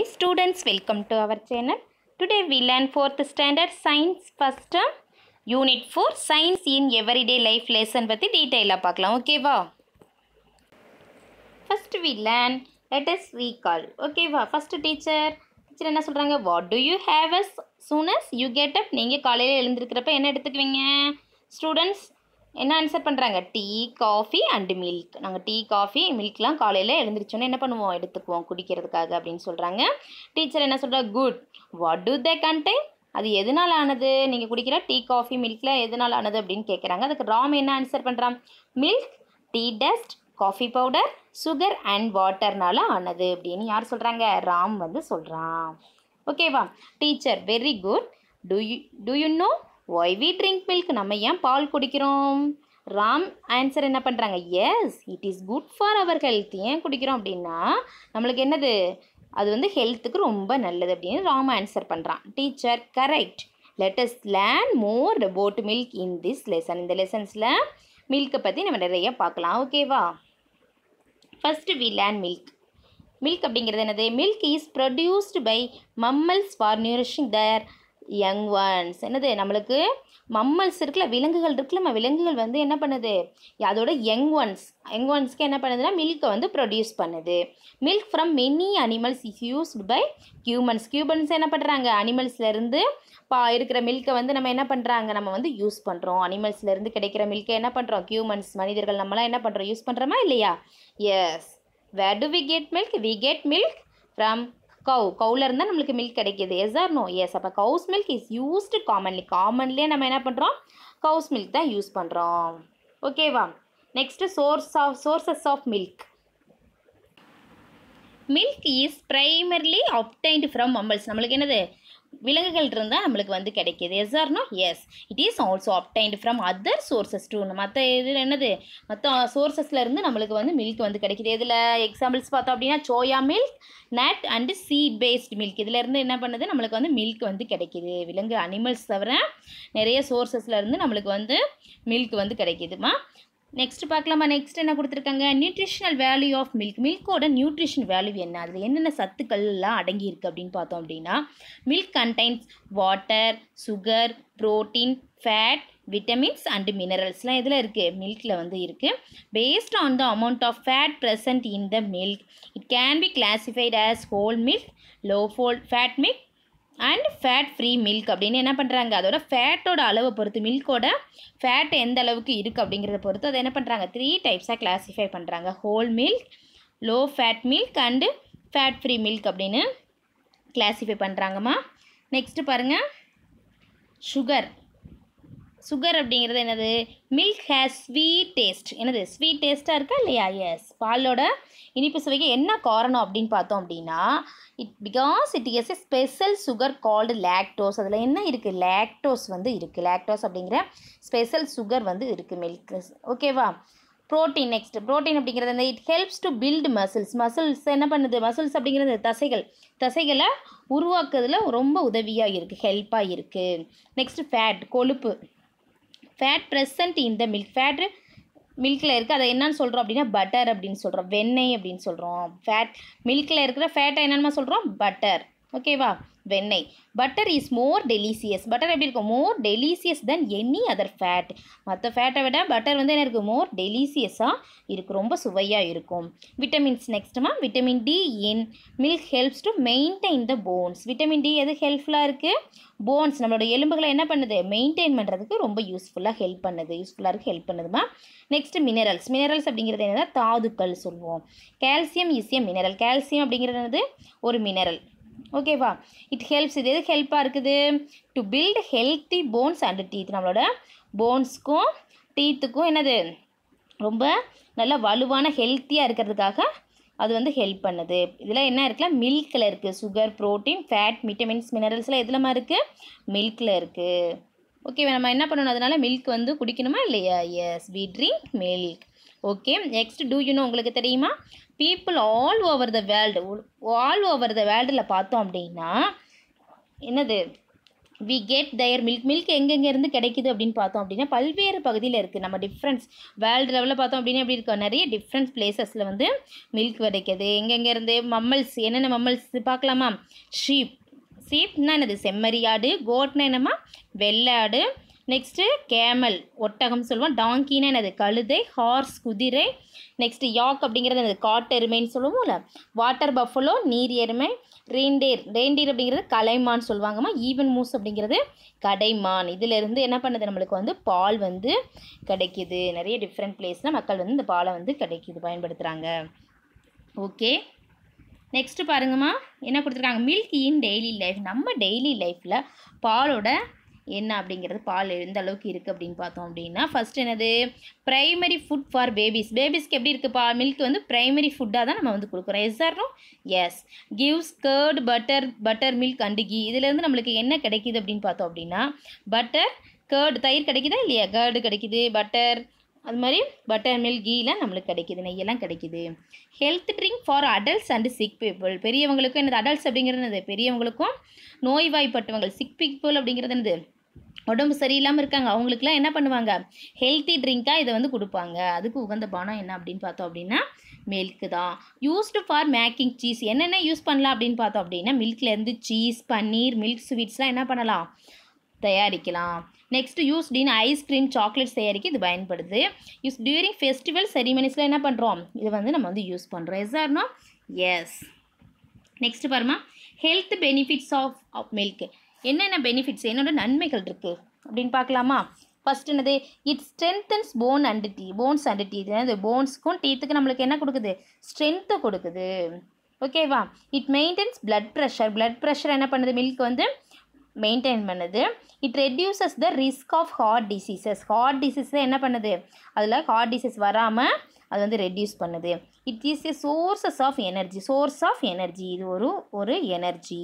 Hi students, welcome to our channel. Today we learn 4th standard science first term unit 4 science in everyday life lesson பத்தி டீடைலா பார்க்கலாம் ஓகேவா first we learn let us recall Okay, ஓகேவா first teacher teacher என்ன சொல்றாங்க what do you have as soon as you get up நீங்க காலையில எழுந்திருக்கிறப்ப என்ன எடுத்துக்குவீங்க students என்ன ஆன்சர் பண்ணுறாங்க டீ காஃபி அண்டு மில்க் நாங்கள் டீ காஃபி மில்க்லாம் காலையில் எழுந்திரிச்சோன்னே என்ன பண்ணுவோம் எடுத்துக்குவோம் குடிக்கிறதுக்காக அப்படின்னு சொல்கிறாங்க டீச்சர் என்ன சொல்கிறா good what do they contain அது எதனால் ஆனது நீங்கள் குடிக்கிற டீ காஃபி மில்கில் எதனால் ஆனது அப்படின்னு கேட்குறாங்க அதுக்கு ராம் என்ன ஆன்சர் பண்ணுறான் milk tea dust coffee powder sugar and வாட்டர்னால ஆனது அப்படின்னு யார் சொல்கிறாங்க ராம் வந்து சொல்கிறான் ஓகேவா teacher very good do you do you know why we drink milk நம்ம ஏன் பால் குடிக்கிறோம் ராம் ஆன்சர் என்ன பண்ணுறாங்க yes it is good for our health ஏன் குடிக்கிறோம் அப்படின்னா நம்மளுக்கு என்னது அது வந்து ஹெல்த்துக்கு ரொம்ப நல்லது அப்படின்னு ராம் ஆன்சர் பண்ணுறான் teacher correct let's learn more about milk in this lesson இந்த லெசன்ஸில் மில்க்கை பற்றி நம்ம நிறைய பார்க்கலாம் ஓகேவா first we learn milk milk அப்படிங்கிறது என்னது milk is produced by mammals for nourishing their young ones என்னது நம்மளுக்கு மம்மல்ஸ் இருக்குல்ல விலங்குகள் இருக்குல்ல நம்ம விலங்குகள் வந்து என்ன பண்ணுது அதோட யங் ஒன்ஸ் யங் ஒன்ஸ்க்கு என்ன பண்ணுதுன்னா மில்க்கை வந்து ப்ரொடியூஸ் பண்ணுது milk from many animals used by humans humans என்ன பண்ணுறாங்க அனிமல்ஸ்லேருந்து பா இருக்கிற மில்க்கை வந்து நம்ம என்ன பண்ணுறாங்க நம்ம வந்து யூஸ் பண்ணுறோம் அனிமல்ஸ்லேருந்து கிடைக்கிற மில்க்கை என்ன பண்ணுறோம் ஹியூமன்ஸ் மனிதர்கள் நம்மளாம் என்ன பண்ணுறோம் யூஸ் பண்ணுறோமா இல்லையா yes where do we get milk we get milk from cow கவுல இருந்தால் நம்மளுக்கு மில்க் கிடைக்கிது எஸ் ஆர் நோ எஸ் அப்போ cow's milk is used commonly காமன்லேயே நம்ம என்ன பண்ணுறோம் கவுஸ் மில்க் தான் யூஸ் பண்ணுறோம் ஓகேவா next source of sources of milk milk is primarily obtained from mammals நம்மளுக்கு என்னது விலங்குகள் இருந்தால் நம்மளுக்கு வந்து கிடைக்கிது எஸ் ஆர்னா yes it is also obtained from other sources too மற்ற இதில் என்னது மற்ற சோர்சஸில் இருந்து நம்மளுக்கு வந்து மில்க் வந்து கிடைக்கிது இதில் எக்ஸாம்பிள்ஸ் பார்த்தோம் அப்படின்னா soya milk nut and seed based milk இதிலேருந்து என்ன பண்ணுது நம்மளுக்கு வந்து மில்க் வந்து கிடைக்கிது விலங்கு அனிமல்ஸ் தவிர நிறைய சோர்சஸ்லேருந்து நம்மளுக்கு வந்து மில்க் வந்து கிடைக்கிதுமா நெக்ஸ்ட் பார்க்கலாமா நெக்ஸ்ட் என்ன கொடுத்துருக்காங்க நியூட்ரிஷனல் வேல்யூ ஆஃப் மில்க் மில்கோட நியூட்ரிஷன் வேல்யூ என்ன அதில் என்னென்ன சத்துக்கள்லாம் அடங்கியிருக்கு அப்படின்னு பார்த்தோம் அப்படின்னா milk contains water sugar protein fat vitamins and மினரல்ஸ்லாம் இதில் இருக்குது மில்கில் வந்து இருக்குது based on the amount of fat present in the milk it can be classified as whole milk low full fat milk and fat free milk அப்படின்னு என்ன பண்ணுறாங்க அதோட ஃபேட்டோட அளவை பொறுத்து மில்க்கோட ஃபேட் எந்த அளவுக்கு இருக்குது அப்படிங்கிறத பொறுத்து அதை என்ன பண்ணுறாங்க த்ரீ டைப்ஸாக கிளாஸிஃபை பண்ணுறாங்க whole milk low fat milk and fat free milk அப்படின்னு கிளாஸிஃபை பண்ணுறாங்கம்மா நெக்ஸ்ட்டு பாருங்கள் சுகர் சுகர் அப்படிங்கிறது என்னது மில்க் ஹேஸ் ஸ்வீட் டேஸ்ட் என்னது ஸ்வீட் டேஸ்ட்டாக இருக்கா இல்லையா எஸ் பாலோட இனிப்பு சுவைக்கு என்ன காரணம் அப்படின்னு பார்த்தோம் அப்படின்னா it because it is a special sugar called lactose அதில் என்ன இருக்குது லேக்டோஸ் வந்து இருக்குது லேக்டோஸ் அப்படிங்கிற ஸ்பெஷல் சுகர் வந்து இருக்குது மில்க் ஓகேவா ப்ரோட்டீன் நெக்ஸ்ட் ப்ரோட்டீன் அப்படிங்கிறது வந்து it helps to build muscles muscles என்ன பண்ணுது மசில்ஸ் அப்படிங்கிறது தசைகள் தசைகளை உருவாக்குறதுல ரொம்ப உதவியாக இருக்குது ஹெல்ப்பாக இருக்குது நெக்ஸ்ட் ஃபேட் கொழுப்பு ஃபேட் ப்ரெசன்ட் இந்த மில்க் ஃபேட்டு மில்கில் இருக்குது அதை என்னன்னு சொல்கிறோம் அப்படின்னா பட்டர் அப்படின்னு சொல்கிறோம் வெண்ணெய் அப்படின்னு சொல்கிறோம் ஃபேட் மில்கில் இருக்கிற ஃபேட்டை என்னென்னு சொல்கிறோம் பட்டர் ஓகேவா வெண்ணெய் butter is more delicious butter எப்படி இருக்கும் more delicious then any other fat மற்ற ஃபேட்டை விட பட்டர் வந்து என்ன இருக்குது மோர் டெலிசியஸாக இருக்குது ரொம்ப சுவையாக இருக்கும் விட்டமின்ஸ் நெக்ஸ்ட்டுமா vitamin D in milk helps to maintain the bones vitamin D எது ஹெல்ப்ஃபுல்லாக இருக்குது போன்ஸ் நம்மளோட எலும்புகளை என்ன பண்ணுது மெயின்டைன் பண்ணுறதுக்கு ரொம்ப யூஸ்ஃபுல்லாக ஹெல்ப் பண்ணுது யூஸ்ஃபுல்லாக இருக்குது ஹெல்ப் பண்ணுதுமா நெக்ஸ்ட்டு மினரல்ஸ் மினரல்ஸ் அப்படிங்கிறது என்னதான் தாதுக்கள் சொல்லுவோம் calcium is a mineral calcium அப்படிங்கிறது ஒரு மினரல் ஓகேவா இட் ஹெல்ப்ஸ் இது எது ஹெல்ப்பாக இருக்குது to build healthy bones and teeth நம்மளோட போன்ஸ்க்கும் டீத்துக்கும் என்னது ரொம்ப நல்ல வலுவான ஹெல்த்தியாக இருக்கிறதுக்காக அது வந்து ஹெல்ப் பண்ணுது இதில் என்ன இருக்குல்ல மில்கில் இருக்குது சுகர் ப்ரோட்டீன் ஃபேட் விட்டமின்ஸ் மினரல்ஸ்லாம் மாதிரி இருக்குது மில்கில் இருக்குது ஓகே நம்ம என்ன பண்ணணும் அதனால் மில்க் வந்து குடிக்கணுமா இல்லையா yes we drink milk okay next do you know உங்களுக்கு தெரியுமா people all over the world all over the வேர்ல்டில் பார்த்தோம் அப்படின்னா என்னது we get their milk milk எங்கெங்கேருந்து கிடைக்குது அப்படின்னு பார்த்தோம் அப்படின்னா பல்வேறு பகுதியில் இருக்குது நம்ம டிஃப்ரென்ஸ் வேர்ல்டு லெவலில் பார்த்தோம் அப்படின்னா எப்படி இருக்கோம் நிறைய டிஃப்ரெண்ட்ஸ் பிளேசஸில் வந்து மில்க் கிடைக்கிது எங்கெங்கேருந்து மம்மல்ஸ் என்னென்ன மம்மல்ஸ் பார்க்கலாமா ஷீப் சீப்னா என்னது செம்மறியாடு கோட்னா என்னம்மா வெள்ளாடு நெக்ஸ்ட்டு கேமல் ஒட்டகம் சொல்லுவோம் டாங்கினா எனது கழுதை ஹார்ஸ் குதிரை நெக்ஸ்ட் யாக் அப்படிங்கிறது எனது காட்டெருமைன்னு சொல்லுவோம்ல வாட்டர் பஃபலோ நீர் எருமை ரெயின்டேர் ரெயின்டேர் அப்படிங்கிறது கலைமான் சொல்லுவாங்கம்மா ஈவன் மூஸ் அப்படிங்கிறது கடைமான் இதிலிருந்து என்ன பண்ணுது நம்மளுக்கு வந்து பால் வந்து கிடைக்கிது நிறைய டிஃப்ரெண்ட் பிளேஸில் மக்கள் வந்து இந்த பாலை வந்து கிடைக்கிது பயன்படுத்துகிறாங்க ஓகே நெக்ஸ்ட்டு பாருங்கம்மா என்ன கொடுத்துருக்காங்க மில்க் இன் டெய்லி லைஃப் நம்ம டெய்லி லைஃப்பில் பாலோட என்ன அப்படிங்கிறது பால் எந்த அளவுக்கு இருக்குது அப்படின்னு பார்த்தோம் அப்படின்னா ஃபஸ்ட் என்னது ப்ரைமரி ஃபுட் ஃபார் பேபிஸ் பேபிஸ்க்கு எப்படி இருக்குது பா மில்க் வந்து ப்ரைமரி ஃபுட்டாக தான் நம்ம வந்து கொடுக்குறோம் S R S gives curd butter butter milk and ghee இதுலேருந்து நம்மளுக்கு என்ன கிடைக்கிது அப்படின்னு பார்த்தோம் அப்படின்னா பட்டர் கேர்டு தயிர் கிடைக்குதா இல்லையா கேர்டு கிடைக்குது பட்டர் அது மாதிரி பட்டர் மில்க் கீலாம் நம்மளுக்கு கிடைக்கிது நெய்யெல்லாம் கிடைக்கிது health drink for adults and sick people பெரியவங்களுக்கும் என்னது அடல்ட்ஸ் அப்படிங்கிறது பெரியவங்களுக்கும் நோய்வாய்ப்பட்டவங்க சிக் பீப்புள் அப்படிங்கிறது என்னது உடம்பு சரியில்லாமல் இருக்காங்க அவங்களுக்குலாம் என்ன பண்ணுவாங்க ஹெல்த்தி ட்ரிங்க்காக இதை வந்து கொடுப்பாங்க அதுக்கு உகந்த பானம் என்ன அப்படின்னு பார்த்தோம் அப்படின்னா மில்க்கு தான் யூஸ்டு ஃபார் மேக்கிங் சீஸ் என்னென்ன யூஸ் பண்ணலாம் அப்படின்னு பார்த்தோம் அப்படின்னா மில்க்லேருந்து சீஸ் பன்னீர் மில்க் ஸ்வீட்ஸ்லாம் என்ன பண்ணலாம் தயாரிக்கலாம் next used in ice cream chocolate தயாரிக்க இது பயன்படுது யூஸ் டியூரிங் ஃபெஸ்டிவல் செரிமனிஸில் என்ன பண்ணுறோம் இது வந்து நம்ம வந்து யூஸ் பண்ணுறோம் எஸ் ஆர்னா எஸ் நெக்ஸ்ட் பாருமா ஹெல்த் பெனிஃபிட்ஸ் ஆஃப் மில்க் என்னென்ன பெனிஃபிட்ஸ் என்னோட நன்மைகள் இருக்குது அப்படின்னு பார்க்கலாமா ஃபஸ்ட் என்னது it strengthens bone and teeth bones and teeth இது போன்ஸுக்கும் டீத்துக்கு நம்மளுக்கு என்ன கொடுக்குது ஸ்ட்ரென்த்தை கொடுக்குது ஓகேவா it maintains blood pressure blood pressure என்ன பண்ணுது மில்க் வந்து மெயின்டைன் பண்ணுது it reduces the risk of heart diseases heart disease என்ன பண்ணுது அதில் ஹார்ட் டிசீஸ் வராமல் அது வந்து ரெடியூஸ் பண்ணுது it is a sources of energy source of energy இது ஒரு ஒரு எனர்ஜி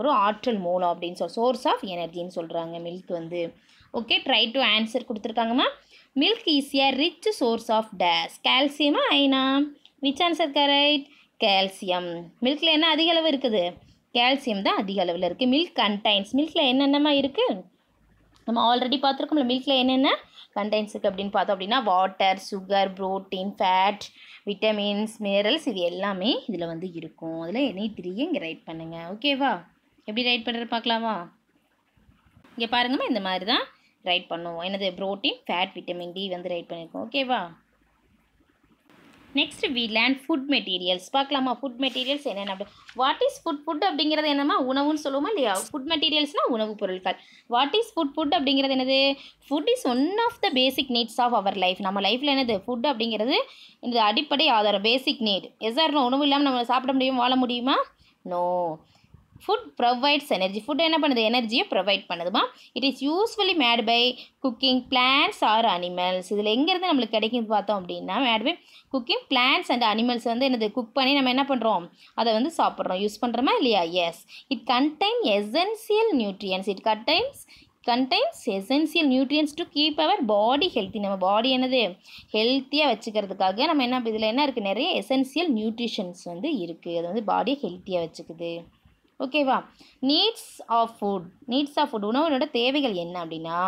ஒரு ஆற்றல் மூலம் அப்படின்னு சொல் சோர்ஸ் ஆஃப் எனர்ஜின்னு சொல்கிறாங்க மில்க் வந்து ஓகே ட்ரை டு ஆன்சர் கொடுத்துருக்காங்கம்மா மில்க் ஈஸியாக ரிச் சோர்ஸ் ஆஃப் டேஸ் கால்சியமா ஐனா விச் ஆன்சர் கரைட் கால்சியம் மில்கில் என்ன அதிக அளவு இருக்குது கால்சியம் தான் அதிக அளவில் இருக்குது மில்க் கண்டைன்ஸ் மில்கில் என்னென்னமா இருக்குது நம்ம ஆல்ரெடி பார்த்துருக்கோம்ல மில்கில் என்னென்ன கண்டைன்ஸ் இருக்குது அப்படின்னு பார்த்தோம் அப்படின்னா water sugar protein fat vitamins minerals இது எல்லாமே இதில் வந்து இருக்கும் அதில் என்னையும் திரியும் இங்கே ரைட் பண்ணுங்கள் ஓகேவா எப்படி ரைட் பண்ணுறது பார்க்கலாமா இங்கே பாருங்கம்மா இந்த மாதிரி தான் ரைட் பண்ணுவோம் எனது ப்ரோட்டீன் ஃபேட் விட்டமின் டி வந்து ரைட் பண்ணியிருக்கோம் ஓகேவா next we learn food materials பார்க்கலாமா ஃபுட் மெட்டீரியல்ஸ் என்னென்ன அப்படி வாட் இஸ் ஃபுட் ஃபுட் அப்படிங்கிறது என்னம்மா உணவுன்னு சொல்லுவோமா இல்லையா ஃபுட் மெட்டீரியல்ஸ்னால் உணவுப் பொருட்கள் வாட் இஸ் ஃபுட் ஃபுட் அப்படிங்கிறது என்னது food is one of the basic needs of our life நம்ம லைஃப்பில் என்னது ஃபுட் அப்படிங்கிறது இந்த அடிப்படை ஆதாரம் பேசிக் நீட் எஸ் உணவு இல்லாமல் நம்ம சாப்பிட முடியும் வாழ முடியுமா no food provides energy food என்ன பண்ணுது எனர்ஜியை ப்ரொவைட் பண்ணுதுமா it is usefully made by cooking plants or animals இதில் எங்கேருந்து நம்மளுக்கு கிடைக்குது பார்த்தோம் அப்படின்னா made by cooking plants and animals வந்து என்னது குக் பண்ணி நம்ம என்ன பண்ணுறோம் அதை வந்து சாப்பிட்றோம் யூஸ் பண்ணுறோமா இல்லையா yes it contain essential nutrients it contains contains essential nutrients to keep our body healthy நம்ம பாடி என்னது ஹெல்த்தியாக வச்சுக்கிறதுக்காக நம்ம என்ன இதில் என்ன இருக்குது நிறைய எசென்சியல் நியூட்ரிஷன்ஸ் வந்து இருக்குது அது வந்து பாடியை ஹெல்த்தியாக வச்சுக்குது ஓகேவா needs of food needs of food உணவுனோட தேவைகள் என்ன அப்படின்னா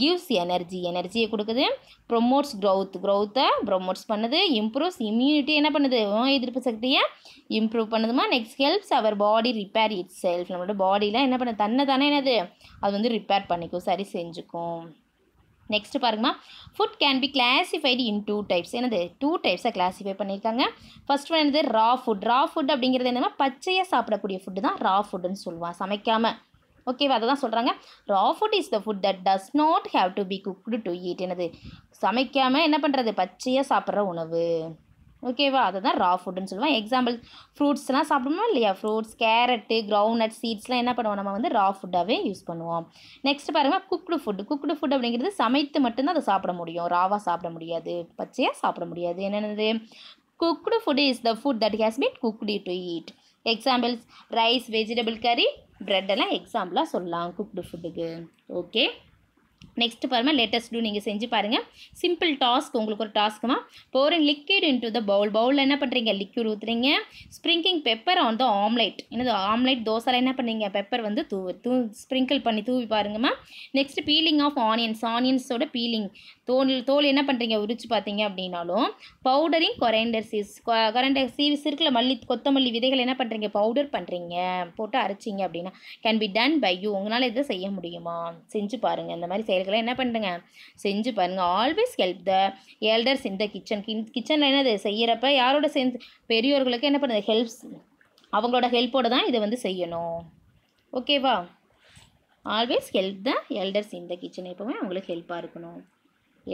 கிவ்ஸ் எனர்ஜி எனர்ஜியை கொடுக்குது ப்ரொமோட்ஸ் க்ரௌத் க்ரௌத்தை ப்ரொமோட்ஸ் பண்ணுது இம்ப்ரூவ்ஸ் இம்யூனிட்டி என்ன பண்ணுது நோய் எதிர்ப்பு சக்தியை இம்ப்ரூவ் பண்ணுதுமா next helps our body repair itself நம்மளோட பாடியில் என்ன பண்ணுது தன்னை தானே என்னது அது வந்து ரிப்பேர் பண்ணிக்கும் சரி செஞ்சுக்கும் நெக்ஸ்ட் பாருங்கம்மா food can be classified in two types என்னது டூ டைப்ஸை கிளாசிஃபை பண்ணியிருக்காங்க ஃபஸ்ட் ஒன் என்னது ரா ஃபுட் ரா ஃபுட் அப்படிங்கிறது என்னென்னா பச்சையாக சாப்பிடக்கூடிய ஃபுட்டு தான் ரா ஃபுட்டுன்னு சொல்லுவான் சமைக்காமல் ஓகேவா அதை தான் சொல்கிறாங்க raw food is the food that does not have to be cooked to eat என்னது சமைக்காமல் என்ன பண்ணுறது பச்சையாக சாப்பிட்ற உணவு ஓகேவா அதுதான் ரா ஃபுட்னு சொல்லுவேன் எக்ஸாம்பிள் ஃப்ரூட்ஸ்லாம் சாப்பிடணும் இல்லையா ஃப்ரூட்ஸ் கேரட்டு கிரவுண்ட்நட் சீட்ஸ்லாம் என்ன பண்ணுவோம் நம்ம வந்து ரா ஃபுட்டாகவே யூஸ் பண்ணுவோம் நெக்ஸ்ட் பாருங்கள் குக்டு ஃபுட்டு குக்டு ஃபுட் அப்படிங்கிறது சமைத்து மட்டும்தான் அதை சாப்பிட முடியும் ராவாக சாப்பிட முடியாது பச்சையாக சாப்பிட முடியாது என்னென்னது cooked food is the food that has been cooked to eat examples rice vegetable curry bread எல்லாம் எக்ஸாம்பிளாக சொல்லலாம் குக்டு ஃபுட்டுக்கு ஓகே நெக்ஸ்ட் பாருங்கள் லேட்டஸ்ட் டூ நீங்கள் செஞ்சு பாருங்கள் சிம்பிள் டாஸ்க் உங்களுக்கு ஒரு டாஸ்க்குமா pouring liquid into the bowl பவுலில் என்ன பண்ணுறீங்க லிக்விட் ஊற்றுறீங்க sprinkling pepper on the omelette என்னது ஆம்லைட் தோசையில் என்ன பண்ணுறீங்க பெப்பர் வந்து தூ தூ ஸ்ப்ரிங்கிள் பண்ணி தூவி பாருங்கம்மா நெக்ஸ்ட் பீலிங் ஆஃப் ஆனியன்ஸ் ஆனியன்ஸோட பீலிங் தோல் தோல் என்ன பண்ணுறீங்க உரிச்சு பார்த்தீங்க அப்படின்னாலும் பவுடரிங் கொரண்டர் சீஸ் கொரண்டர் சீவி சிறுக்கில் மல்லி கொத்தமல்லி விதைகள் என்ன பண்ணுறீங்க பவுடர் பண்ணுறீங்க போட்டு அரைச்சிங்க அப்படின்னா can be done by you உங்களால் இதை செய்ய முடியுமா செஞ்சு பாருங்கள் இந்த மாதிரி செயல் இதுக்கெல்லாம் என்ன பண்ணுங்க செஞ்சு பாருங்கள் ஆல்வேஸ் ஹெல்ப் த எல்டர்ஸ் இந்த கிச்சன் கிச்சனில் என்னது செய்கிறப்ப யாரோட சேர்ந்து பெரியோர்களுக்கு என்ன பண்ணுது ஹெல்ப்ஸ் அவங்களோட ஹெல்ப்போடு தான் இதை வந்து செய்யணும் ஓகேவா ஆல்வேஸ் ஹெல்ப் த எல்டர்ஸ் இந்த கிச்சன் எப்போவுமே அவங்களுக்கு ஹெல்ப்பாக இருக்கணும்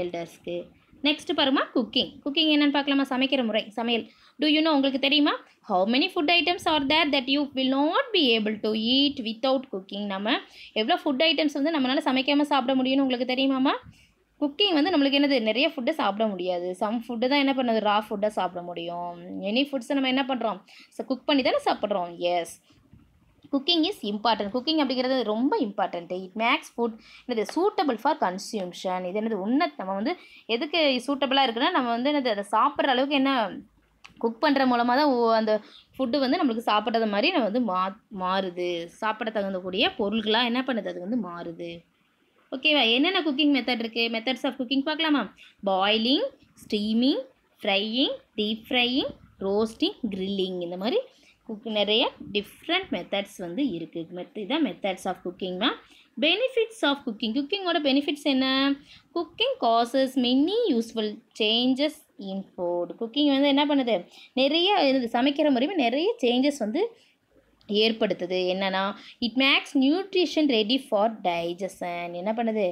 எல்டர்ஸ்க்கு நெக்ஸ்ட் பாருமா குக்கிங் குக்கிங் என்னென்னு பார்க்கலாமா சமைக்கிற முறை சமையல் டூ யூனோ உங்களுக்கு தெரியுமா how many food items are there that you will not be able to eat without cooking நம்ம எவ்வளோ ஃபுட் ஐட்டம்ஸ் வந்து நம்மளால் சமைக்காமல் சாப்பிட முடியும்னு உங்களுக்கு தெரியுமாம்மா குக்கிங் வந்து நம்மளுக்கு என்னது நிறைய ஃபுட்டை சாப்பிட முடியாது சம் ஃபுட்டு தான் என்ன பண்ணுது ரா ஃபுட்டாக சாப்பிட முடியும் எனி ஃபுட்ஸை நம்ம என்ன பண்ணுறோம் ஸோ குக் பண்ணி தானே சாப்பிட்றோம் yes cooking is important cooking அப்படிங்கிறது ரொம்ப இம்பார்ட்டன்ட்டு இட் மேக்ஸ் ஃபுட் என்னது சூட்டபிள் ஃபார் கன்சியூம்ஷன் இது என்னது உன்னத் நம்ம வந்து எதுக்கு சூட்டபிளாக இருக்குன்னா நம்ம வந்து என்னது அதை சாப்பிட்ற அளவுக்கு என்ன குக் பண்ணுற மூலமாக தான் அந்த ஃபுட்டு வந்து நம்மளுக்கு சாப்பிட்றது மாதிரி நம்ம வந்து மா மாறுது சாப்பிட தகுந்தக்கூடிய பொருள்களாக என்ன பண்ணுது அது வந்து மாறுது ஓகேவா என்னென்ன குக்கிங் மெத்தட் இருக்குது மெத்தட்ஸ் ஆஃப் குக்கிங் பார்க்கலாமா boiling steaming frying deep frying roasting grilling இந்த மாதிரி குக் நிறைய டிஃப்ரெண்ட் மெத்தட்ஸ் வந்து இருக்குது மெத் இதான் மெத்தட்ஸ் ஆஃப் குக்கிங்னா பெனிஃபிட்ஸ் ஆஃப் குக்கிங் குக்கிங்கோட பெனிஃபிட்ஸ் என்ன cooking causes many useful changes in food cooking வந்து என்ன பண்ணுது நிறைய சமைக்கிற முறையுமே நிறைய சேஞ்சஸ் வந்து ஏற்படுத்துது என்னென்னா it makes nutrition ready for digestion என்ன பண்ணுது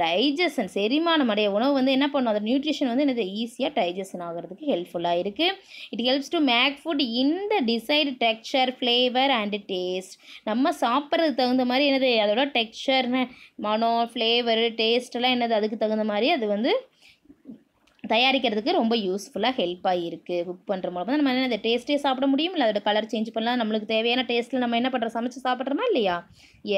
டைஜஷன் செரிமானம் அடைய உணவு வந்து என்ன பண்ணும் அதோட நியூட்ரிஷன் வந்து என்னது ஈஸியாக டைஜஷன் ஆகிறதுக்கு ஹெல்ப்ஃபுல்லாக இருக்குது it helps to make food the desired texture flavour and taste நம்ம சாப்பிட்றதுக்கு தகுந்த மாதிரி என்னது அதோட டெக்ஸ்சர்னு மனம் ஃப்ளேவர் டேஸ்ட்டெல்லாம் என்னது அதுக்கு தகுந்த மாதிரி அது வந்து தயாரிக்கிறதுக்கு ரொம்ப யூஸ்ஃபுல்லாக ஹெல்ப்பாக இருக்குது குக் பண்ணுற மூலமாக நம்ம என்ன டேஸ்ட்டே சாப்பிட முடியும் இல்லை அதோட கலர் சேஞ்ச் பண்ணலாம் நம்மளுக்கு தேவையான டேஸ்ட்டில் நம்ம என்ன பண்ணுறோம் சமைச்சு சாப்பிட்றோமா இல்லையா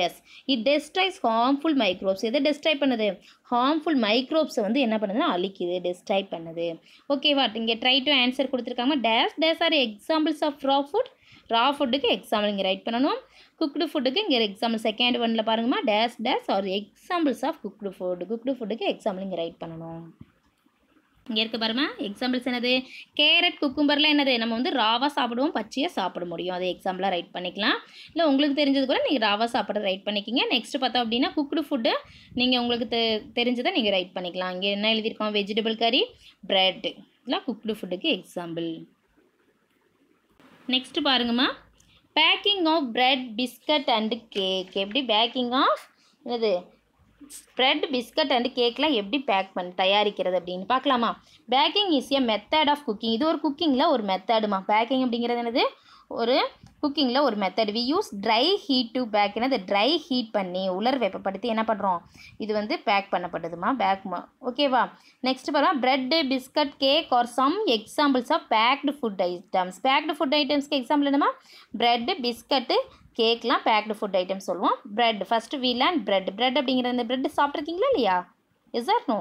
yes it destroys harmful microbes எதை டெஸ்ட்ராய் பண்ணுது ஹார்ம்ஃபுல் மைக்ரோப்ஸை வந்து என்ன பண்ணுதுன்னா அழிக்குது டெஸ்ட்ராய் பண்ணுது ஓகேவா இங்கே ட்ரை டு ஆன்சர் கொடுத்துருக்காங்க dash dash are examples of raw food raw ஃபுட்டுக்கு எக்ஸாம்பிள் இங்கே ரைட் பண்ணணும் குக்டு ஃபுட்டுக்கு இங்கே எக்ஸாம்பிள் செகண்ட் ஒன்னில் பாருங்கம்மா dash dash are examples of cooked food cooked ஃபுட்டுக்கு எக்ஸாம்பிள் இங்கே ரைட் பண்ணணும் இங்கே இருக்க பாருமா எக்ஸாம்பிள்ஸ் என்னது கேரட் குக்கும்பரில் என்னது நம்ம வந்து ராவாக சாப்பிடுவோம் பச்சையாக சாப்பிட முடியும் அதை எக்ஸாம்பிளாக ரைட் பண்ணிக்கலாம் இல்லை உங்களுக்கு தெரிஞ்சது கூட நீங்கள் ராவாக சாப்பிட்றது ரைட் பண்ணிக்கிங்க நெக்ஸ்ட் பார்த்தோம் அப்படின்னா குக்குடு ஃபுட்டு நீங்கள் உங்களுக்கு தெ தெரிஞ்சதை நீங்கள் ரைட் பண்ணிக்கலாம் இங்கே என்ன எழுதியிருக்கோம் வெஜிடபிள் கறி ப்ரெட் இதெல்லாம் குக்குடு ஃபுட்டுக்கு எக்ஸாம்பிள் நெக்ஸ்ட் பாருங்கம்மா baking of bread biscuit and cake எப்படி பேக்கிங் ஆஃப் என்னது ஸ்ப்ரெட் பிஸ்கட் அண்ட் கேக்லாம் எப்படி பேக் பண்ணி தயாரிக்கிறது அப்படின்னு பார்க்கலாமா baking is a method of cooking இது ஒரு குக்கிங்கில் ஒரு மெத்தடுமா பேக்கிங் அப்படிங்கிறது என்னது ஒரு குக்கிங்கில் ஒரு method we use dry heat to bake என்னது ட்ரை ஹீட் பண்ணி உலர் வெப்பப்படுத்தி என்ன பண்ணுறோம் இது வந்து பேக் பண்ணப்பட்டதுமா பேக்மா ஓகேவா நெக்ஸ்ட் பாருமா bread biscuit cake are some examples of baked food items baked food ஐட்டம்ஸ்க்கு எக்ஸாம்பிள் என்னமா ப்ரெட்டு பிஸ்கட்டு கேக்லாம் பேக்டு ஃபுட் ஐட்டம் சொல்லுவோம் bread first we'll and bread bread அப்படிங்கிற அந்த ப்ரெட் சாப்பிட்ருக்கீங்களா இல்லையா yes or no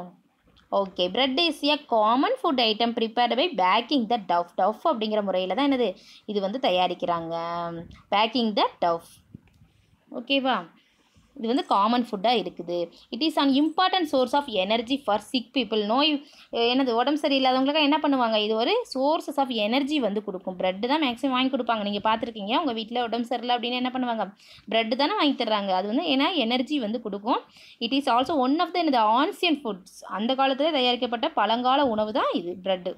okay bread is a common food item prepared by baking the dough dough அப்படிங்கிற முறையில் தான் என்னது இது வந்து தயாரிக்கிறாங்க பேக்கிங் த டஃப் ஓகேவா இது வந்து காமன் ஃபுட்டாக இருக்குது it is an important source of energy for sick people நோய் என்னது உடம்பு சரியில்லாதவங்களுக்கு என்ன பண்ணுவாங்க இது ஒரு சோர்ஸஸ் ஆஃப் எனர்ஜி வந்து கொடுக்கும் ப்ரெட்டு தான் மேக்ஸிமம் வாங்கி கொடுப்பாங்க நீங்கள் பார்த்துருக்கீங்க உங்கள் வீட்டில் உடம்பு சரியில்லை அப்படின்னு என்ன பண்ணுவாங்க ப்ரெட்டு தானே வாங்கி தர்றாங்க அது வந்து ஏன்னா எனர்ஜி வந்து கொடுக்கும் it is also one of the எனது ஆன்சியன் ஃபுட்ஸ் அந்த காலத்தில் தயாரிக்கப்பட்ட பழங்கால உணவு தான் இது ப்ரெட்டு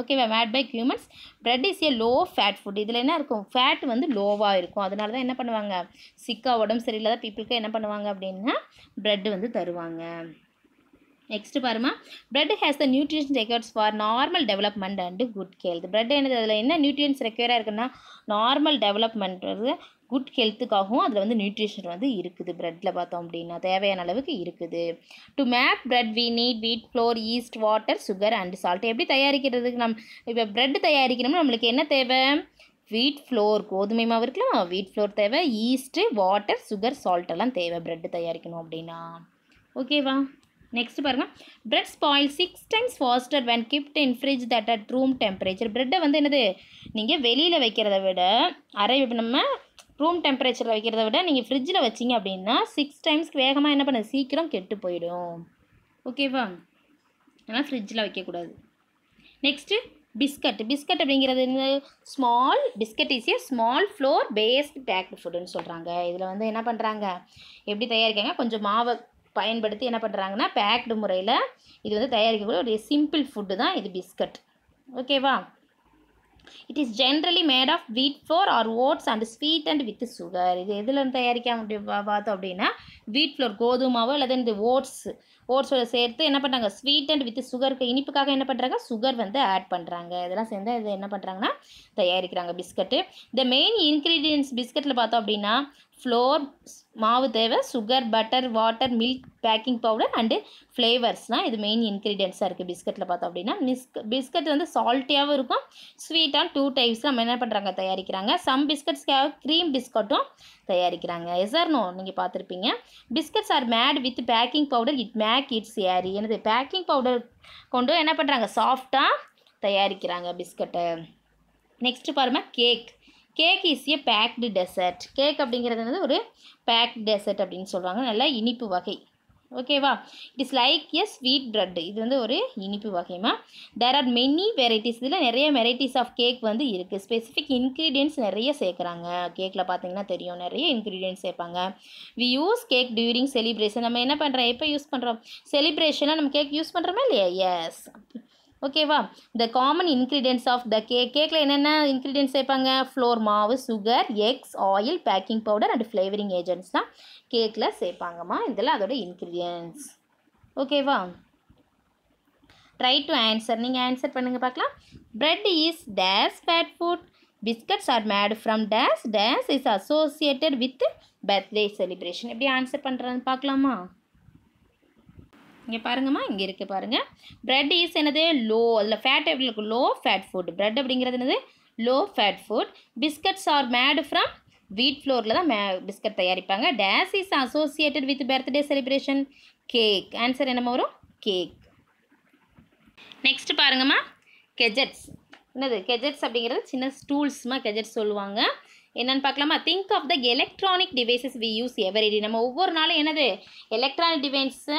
ஓகேவா made by humans bread is a low fat food இதில் என்ன இருக்கும் ஃபேட் வந்து லோவாக இருக்கும் அதனால தான் என்ன பண்ணுவாங்க சிக்கா உடம்பு சரியில்லாத பீப்புளுக்கு என்ன பண்ணுவாங்க அப்படின்னா ப்ரெட் வந்து தருவாங்க நெக்ஸ்ட் பாருமா bread has the nutrition required for normal development and good health bread என்னது அதில் என்ன நியூட்ரியன்ஸ் ரெக்யராக இருக்குன்னா நார்மல் டெவலப்மெண்ட் குட் ஹெல்த்துக்காகவும் அதில் வந்து நியூட்ரிஷன் வந்து இருக்குது ப்ரெட்டில் பார்த்தோம் அப்படின்னா தேவையான அளவுக்கு இருக்குது to make bread we need wheat flour yeast water sugar and salt எப்படி தயாரிக்கிறதுக்கு நம் இப்போ ப்ரெட் தயாரிக்கணும்னா நம்மளுக்கு என்ன தேவை வீட் ஃப்ளோர் கோதுமை மாவு இருக்கலாம் வீட் ஃப்ளோர் தேவை ஈஸ்ட்டு வாட்டர் சுகர் சால்ட் எல்லாம் தேவை ப்ரெட் தயாரிக்கணும் அப்படின்னா ஓகேவா நெக்ஸ்ட் பாருங்கள் bread spoil six times faster when kept in fridge that at room temperature ப்ரெட்டை வந்து என்னது நீங்கள் வெளியில் வைக்கிறத விட அரை நம்ம ரூம் டெம்பரேச்சரில் வைக்கிறத விட நீங்கள் ஃப்ரிட்ஜில் வச்சிங்க அப்படின்னா சிக்ஸ் டைம்ஸ்க்கு வேகமாக என்ன பண்ண சீக்கிரம் கெட்டு போயிடும் ஓகேவா ஆனால் ஃப்ரிட்ஜில் வைக்கக்கூடாது நெக்ஸ்ட்டு பிஸ்கட் பிஸ்கட் அப்படிங்கிறது small biscuit is a small flour paste baked ஃபுட்டுன்னு சொல்கிறாங்க இதில் வந்து என்ன பண்ணுறாங்க எப்படி தயாரிக்காங்க கொஞ்சம் மாவை பயன்படுத்தி என்ன பண்ணுறாங்கன்னா பேக்டு முறையில் இது வந்து தயாரிக்கக்கூடிய ஒரு சிம்பிள் ஃபுட்டு தான் இது பிஸ்கட் ஓகேவா it is generally made of wheat flour or oats and sweet and with sugar இது எதுலேருந்து தயாரிக்க முடியும் பார்த்தோம் அப்படின்னா வீட் ஃப்ளோர் கோதுமாவோ அல்லது இந்த ஓட்ஸ் ஓட்ஸோட சேர்த்து என்ன பண்ணுறாங்க ஸ்வீட் அண்ட் வித் சுகருக்கு இனிப்புக்காக என்ன பண்ணுறாங்க சுகர் வந்து ஆட் பண்ணுறாங்க இதெல்லாம் சேர்ந்து இது என்ன பண்ணுறாங்கன்னா தயாரிக்கிறாங்க பிஸ்கட்டு இந்த மெயின் இன்க்ரீடியன்ஸ் பிஸ்கட்டில் பார்த்தோம் அப்படின்னா ஃப்ளோர் மாவு தேவை sugar butter water milk baking powder and ஃப்ளேவர்ஸ்னால் இது மெயின் இன்க்ரீடியன்ஸாக இருக்குது பிஸ்கட்டில் பார்த்தோம் அப்படின்னா மிஸ்க் பிஸ்கட் வந்து சால்ட்டியாகவும் இருக்கும் ஸ்வீட்டாக டூ டைப்ஸ் நம்ம என்ன பண்ணுறாங்க தயாரிக்கிறாங்க சம் பிஸ்கட்ஸ்க்காக க்ரீம் பிஸ்கட்டும் தயாரிக்கிறாங்க எசர்னோ நீங்கள் பார்த்துருப்பீங்க biscuits are made with baking powder it make its airy எனது பேக்கிங் பவுடர் கொண்டு என்ன பண்ணுறாங்க சாஃப்டாக தயாரிக்கிறாங்க பிஸ்கட்டை நெக்ஸ்ட்டு பாருங்கள் cake cake is a baked dessert cake அப்படிங்கிறது வந்து ஒரு பேக்டு டெசர்ட் அப்படின்னு சொல்கிறாங்க நல்லா இனிப்பு வகை ஓகேவா it is like a sweet bread இது வந்து ஒரு இனிப்பு வகைமா தேர் ஆர் மெனி வெரைட்டிஸ் இதில் நிறைய வெரைட்டிஸ் ஆஃப் கேக் வந்து இருக்குது ஸ்பெசிஃபிக் இன்க்ரீடியன்ஸ் நிறைய சேர்க்குறாங்க கேக்கில் பார்த்தீங்கன்னா தெரியும் நிறைய இன்க்ரீடியன்ஸ் சேர்ப்பாங்க we use cake during celebration நம்ம என்ன பண்ணுறோம் எப்போ யூஸ் பண்ணுறோம் செலிப்ரேஷனாக நம்ம கேக் யூஸ் பண்ணுறோமா இல்லையா எஸ் ஓகேவா the common ingredients of the cake கேக்கில் என்னென்ன இன்க்ரீடியன்ஸ் சேர்ப்பாங்க ஃப்ளோர் மாவு sugar eggs oil baking powder and flavouring agents தான் கேக்கில் சேர்ப்பாங்கம்மா இதெல்லாம் அதோட இன்க்ரீடியன்ஸ் ஓகேவா ட்ரை டு ஆன்சர் நீங்கள் ஆன்சர் பண்ணுங்கள் பார்க்கலாம் bread is dash fat food biscuits are made from dash dash is associated with birthday celebration எப்படி ஆன்சர் பண்ணுறான்னு பார்க்கலாமா இங்கே பாருங்கம்மா இங்கே இருக்குது பாருங்கள் ப்ரெட் ஈஸ் என்னது லோ அதில் ஃபேட் எப்படி லோ ஃபேட் ஃபுட் ப்ரெட் அப்படிங்கிறது என்னது low fat food biscuits are made from wheat ஃப்ளோரில் தான் மே பிஸ்கட் தயாரிப்பாங்க dash is associated with birthday celebration cake answer என்னமோ வரும் கேக் நெக்ஸ்ட் பாருங்கம்மா கெஜெட்ஸ் என்னது கெஜெட்ஸ் அப்படிங்கிறது சின்ன ஸ்டூல்ஸ்மா கெஜெட்ஸ் சொல்லுவாங்க என்னென்னு பார்க்கலாமா think of the electronic devices we use everyday நம்ம ஒவ்வொரு நாளும் என்னது எலக்ட்ரானிக் டிவைஸை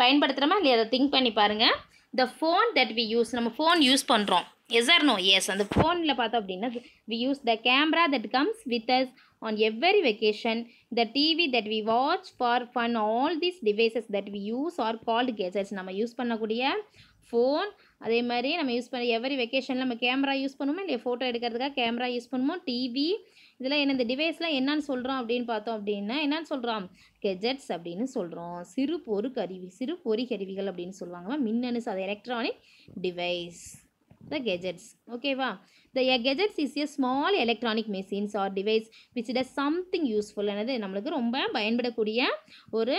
பயன்படுத்துகிறோமா இல்லையா அதை திங்க் பண்ணி பாருங்கள் the phone that we use நம்ம ஃபோன் யூஸ் பண்ணுறோம் எஸ் ஆர் நோ எஸ் அந்த ஃபோனில் பார்த்தோம் அப்படின்னா we use the camera that comes with us on every vacation the TV that we watch for fun all these devices that we use are called gadgets நம்ம use பண்ணக்கூடிய phone அதே மாதிரி நம்ம use பண்ண எவ்வரி வெக்கேஷனில் நம்ம camera use பண்ணுவோம் இல்லை photo எடுக்கிறதுக்காக கேமரா யூஸ் பண்ணுவோம் டிவி இதெல்லாம் என்ன இந்த டிவைஸ்லாம் என்னன்னு சொல்கிறோம் அப்படின்னு பார்த்தோம் அப்படின்னா என்னன்னு சொல்கிறோம் கெஜெட்ஸ் அப்படின்னு சொல்கிறோம் சிறு பொறு கருவி சிறு பொறி கருவிகள் அப்படின்னு சொல்லுவாங்களா மின்னணு அது எலக்ட்ரானிக் டிவைஸ் த கெஜெட்ஸ் ஓகேவா the gadgets is is small electronic machines or device which it does something useful என்னது நம்மளுக்கு ரொம்ப பயன்படக்கூடிய ஒரு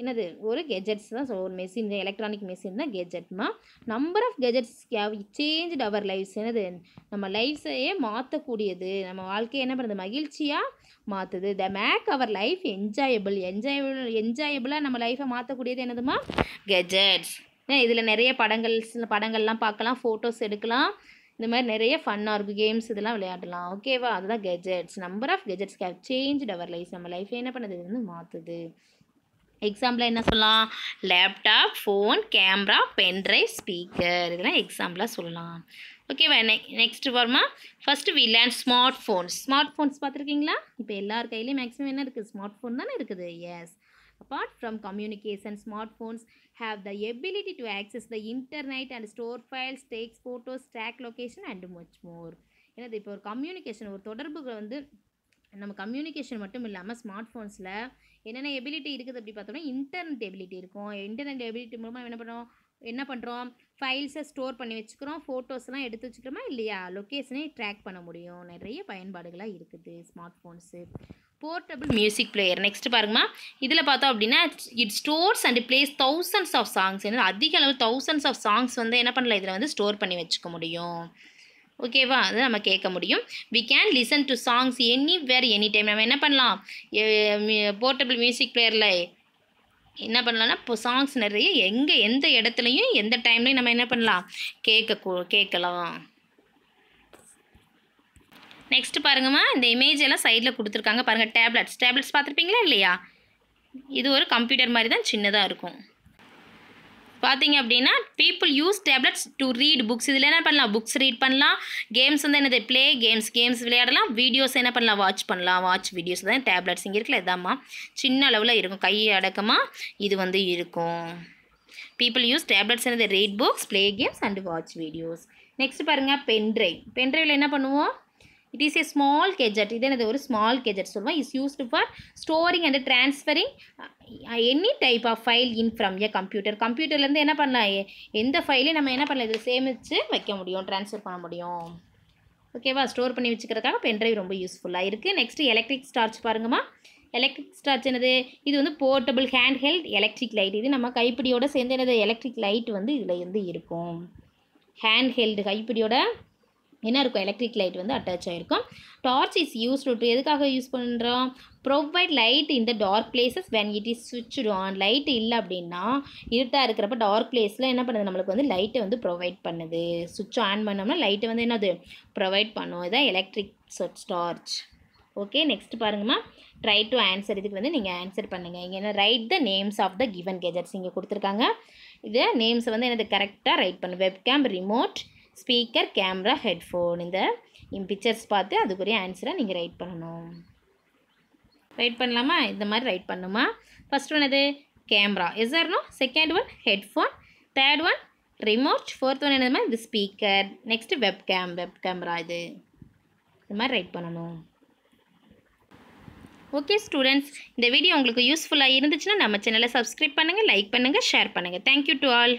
என்னது ஒரு கெஜெட்ஸ் தான் ஸோ ஒரு மெஷின் எலக்ட்ரானிக் மெஷின் தான் கெஜெட்மா number of gadgets gave change our lifes என்னது நம்ம லைஃப்ஸையே மாற்றக்கூடியது நம்ம வாழ்க்கையை என்ன பண்ணுறது மகிழ்ச்சியாக மாற்றுது the make our life enjoyable enjoyable என்ஜாயபிளாக நம்ம லைஃப்பை மாற்றக்கூடியது என்னதுமா கெஜெட்ஸ் இதில் நிறைய படங்கள் படங்கள்லாம் பார்க்கலாம் ஃபோட்டோஸ் எடுக்கலாம் இந்த மாதிரி நிறைய ஃபன்னாக இருக்கும் கேம்ஸ் இதெல்லாம் விளையாடலாம் ஓகேவா அதுதான் gadgets number of gadgets gave change our life நம்ம லைஃபை என்ன பண்ணுது வந்து மாற்றுது எக்ஸாம்பிள் என்ன சொல்லலாம் laptop phone camera pen drive speaker இதெல்லாம் எக்ஸாம்பிளாக சொல்லலாம் ஓகேவா நெக் நெக்ஸ்ட் வருமா first we land smartphones smartphones பார்த்துருக்கீங்களா இப்போ எல்லார் கையிலையும் மேக்ஸிமம் என்ன இருக்குது ஸ்மார்ட் ஃபோன் தானே இருக்குது yes apart from communication smartphones have the ability to access the internet and store files takes photos track location and much more என்னது இப்போ ஒரு கம்யூனிகேஷன் ஒரு தொடர்புகளை வந்து நம்ம கம்யூனிகேஷன் மட்டும் இல்லாமல் ஸ்மார்ட் ஃபோன்ஸில் என்னென்ன எபிலிட்டி இருக்குது அப்படி பார்த்தோம்னா இன்டர்நெட் எபிலிட்டி இருக்கும் இன்டர்நெட் எபிலிட்டி மூலமாக என்ன பண்ணுறோம் என்ன பண்ணுறோம் ஃபைல்ஸை ஸ்டோர் பண்ணி வச்சுக்கிறோம் ஃபோட்டோஸ்லாம் எடுத்து வச்சுக்கிறோமா இல்லையா லொக்கேஷனே ட்ராக் பண்ண முடியும் நிறைய பயன்பாடுகளாக இருக்குது smartphones portable music player next பாருங்கம்மா இதில் பார்த்தோம் அப்படின்னா it stores and plays thousands of songs என்ன அதிக அளவு தௌசண்ட்ஸ் ஆஃப் சாங்ஸ் வந்து என்ன பண்ணலாம் இதில் வந்து ஸ்டோர் பண்ணி வச்சுக்க முடியும் ஓகேவா அது நம்ம கேட்க முடியும் we can listen to songs anywhere any time நம்ம என்ன பண்ணலாம் போர்ட்டபிள் மியூசிக் பிளேயரில் என்ன பண்ணலாம்னா இப்போ சாங்ஸ் நிறைய எங்கே எந்த இடத்துலையும் எந்த டைம்லையும் நம்ம என்ன பண்ணலாம் கேட்க கேட்கலாம் நெக்ஸ்ட் பாருங்கம்மா இந்த இமேஜ் எல்லாம் சைடில் கொடுத்துருக்காங்க பாருங்கள் டேப்லெட்ஸ் டேப்லெட்ஸ் பார்த்துருப்பீங்களா இல்லையா இது ஒரு கம்ப்யூட்டர் மாதிரி தான் சின்னதாக இருக்கும் பார்த்தீங்க அப்படின்னா people use tablets to read books இதில் என்ன பண்ணலாம் புக்ஸ் ரீட் பண்ணலாம் கேம்ஸ் வந்து என்னது ப்ளே கேம்ஸ் கேம்ஸ் விளையாடலாம் வீடியோஸ் என்ன பண்ணலாம் வாட்ச் பண்ணலாம் வாட்ச் வீடியோஸ் தான் டேப்லெட்ஸ் இங்கே இருக்குல்ல இதாம்மா சின்ன அளவில் இருக்கும் கை அடக்கமாக இது வந்து இருக்கும் பீப்புள் யூஸ் டேப்லெட்ஸ் என்னது read books play games and watch videos next பாருங்கள் பென்ட்ரைவ் பென்ட்ரைவில் என்ன பண்ணுவோம் it is a small gadget இது எனது ஒரு ஸ்மால் கேஜெட் சொல்லுவோம் is used for storing and transferring any type of file in from a computer கம்ப்யூட்டர்லேருந்து என்ன பண்ணலாம் எந்த ஃபைலையும் நம்ம என்ன பண்ணலாம் இதில் சேமித்து வைக்க முடியும் ட்ரான்ஸ்ஃபர் பண்ண முடியும் ஓகேவா ஸ்டோர் பண்ணி வச்சுக்கிறதுக்காக பென்ட்ரைவ் ரொம்ப யூஸ்ஃபுல்லாக இருக்குது நெக்ஸ்ட்டு எலக்ட்ரிக் ஸ்டார்ச் பாருங்கம்மா எலக்ட்ரிக் ஸ்டார்ச் என்னது இது வந்து portable handheld electric light இது நம்ம கைப்பிடியோட சேர்ந்து என்னது எலக்ட்ரிக் லைட் வந்து இதில் வந்து இருக்கும் ஹேண்ட் ஹெல்டு கைப்பிடியோட என்ன இருக்கும் எலக்ட்ரிக் லைட் வந்து அட்டாச் ஆகிருக்கும் டார்ச் இஸ் யூஸ் டு எதுக்காக யூஸ் பண்ணுறோம் ப்ரொவைட் லைட் இந்த dark places when it is switched on light இல்லை அப்படின்னா இருட்டாக இருக்கிறப்ப டார்க் பிளேஸில் என்ன பண்ணுது நம்மளுக்கு வந்து லைட்டை வந்து ப்ரொவைட் பண்ணுது சுவிட்ச் ஆன் பண்ணோம்னா லைட்டை வந்து என்னது ப்ரொவைட் பண்ணும் இதான் எலக்ட்ரிக் டார்ச் ஓகே நெக்ஸ்ட் பாருங்கம்மா ட்ரை டு ஆன்சர் இதுக்கு வந்து நீங்கள் ஆன்சர் பண்ணுங்கள் இங்கே என்ன write the names of the given gadgets இங்கே கொடுத்துருக்காங்க இதை நேம்ஸை வந்து என்னது கரெக்டாக ரைட் பண்ணு webcam remote speaker camera headphone இந்த பிக்சர்ஸ் பார்த்து அதுக்குரிய ஆன்சரை நீங்கள் ரைட் பண்ணணும் ரைட் பண்ணலாமா இந்த மாதிரி ரைட் பண்ணுமா ஃபஸ்ட் ஒன் அது camera yes or no second one headphone third one remote fourth one மாதிரி இது speaker next webcam web camera இது இது மாதிரி ரைட் பண்ணணும் ஓகே ஸ்டூடெண்ட்ஸ் இந்த வீடியோ உங்களுக்கு யூஸ்ஃபுல்லாக இருந்துச்சுன்னா நம்ம சேனலை சப்ஸ்கிரைப் பண்ணுங்கள் லைக் பண்ணுங்கள் ஷேர் பண்ணுங்கள் தேங்க்யூ டு ஆல்